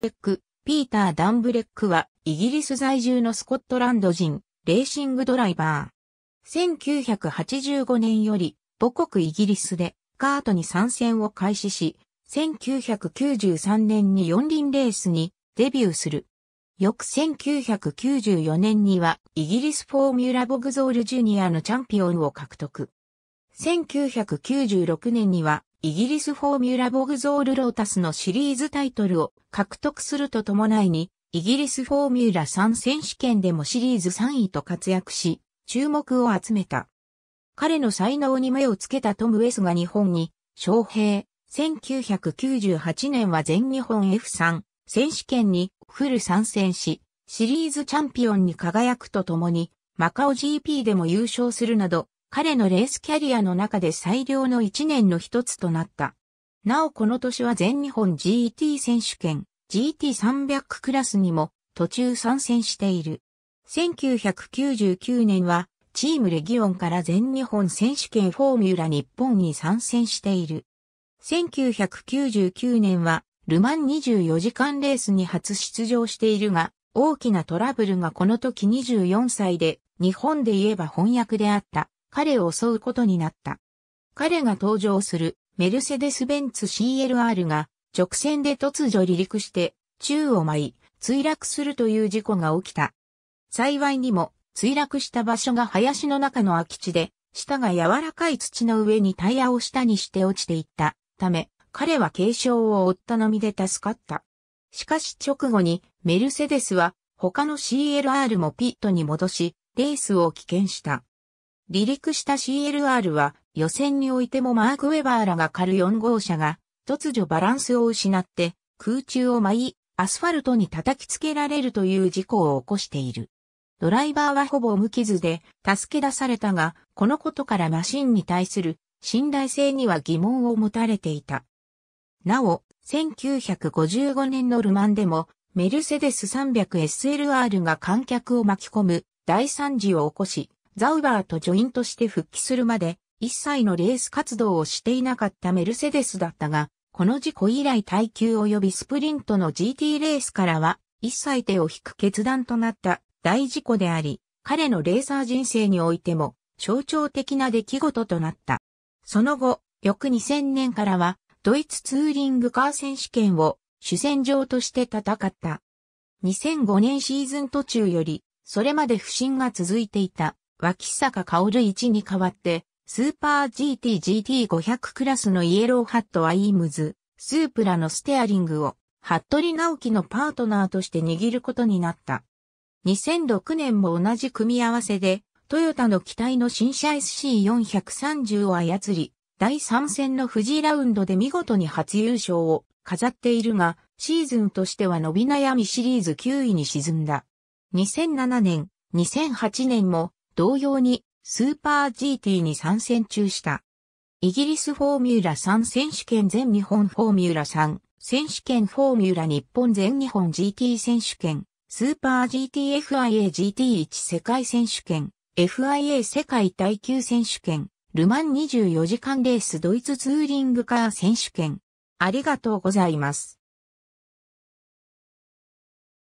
レック、ピーター・ダンブレックは、イギリス在住のスコットランド人、レーシングドライバー。1985年より、母国イギリスで、カートに参戦を開始し、1993年に四輪レースにデビューする。翌1994年には、イギリスフォーミュラ・ボグゾール・ジュニアのチャンピオンを獲得。1996年には、イギリスフォーミュラボグゾールロータスのシリーズタイトルを獲得するとともいに、イギリスフォーミュラ3選手権でもシリーズ3位と活躍し、注目を集めた。彼の才能に目をつけたトム・ウェスが日本に、招聘、1998年は全日本 F3 選手権にフル参戦し、シリーズチャンピオンに輝くとともに、マカオ GP でも優勝するなど、彼のレースキャリアの中で最良の一年の一つとなった。なおこの年は全日本 GT 選手権 GT300 クラスにも途中参戦している。1999年はチームレギオンから全日本選手権フォーミュラ日本に参戦している。1999年はルマン24時間レースに初出場しているが、大きなトラブルがこの時24歳で日本で言えば翻訳であった。彼を襲うことになった。彼が登場するメルセデス・ベンツ CLR が直線で突如離陸して宙を舞い墜落するという事故が起きた。幸いにも墜落した場所が林の中の空き地で下が柔らかい土の上にタイヤを下にして落ちていったため彼は軽傷を負ったのみで助かった。しかし直後にメルセデスは他の CLR もピットに戻しレースを棄権した。離陸した CLR は予選においてもマーク・ウェバーらが狩る4号車が突如バランスを失って空中を舞いアスファルトに叩きつけられるという事故を起こしている。ドライバーはほぼ無傷で助け出されたが、このことからマシンに対する信頼性には疑問を持たれていた。なお、1955年のルマンでも、メルセデス 300SLR が観客を巻き込む大惨事を起こし、ザウバーとジョイントして復帰するまで、一切のレース活動をしていなかったメルセデスだったが、この事故以来耐久及びスプリントの GT レースからは、一切手を引く決断となった大事故であり、彼のレーサー人生においても象徴的な出来事となった。その後、翌2000年からは、ドイツツーリングカー選手権を主戦場として戦った。2005年シーズン途中より、それまで不振が続いていた脇坂薫1に代わって、スーパー GT-GT500 クラスのイエローハットはイームズ、スープラのステアリングを、服部直樹のパートナーとして握ることになった。2006年も同じ組み合わせで、トヨタの機体の新車 SC430 を操り、第3戦の富士ラウンドで見事に初優勝を飾っているが、シーズンとしては伸び悩みシリーズ9位に沈んだ。2007年、2008年も同様にスーパー GT に参戦中した。イギリスフォーミュラ3選手権全日本フォーミュラ3選手権フォーミュラ日本全日本 GT 選手権スーパー GTFIAGT1 世界選手権 FIA 世界耐久選手権ルマン24時間レースドイツツーリングカー選手権ありがとうございます。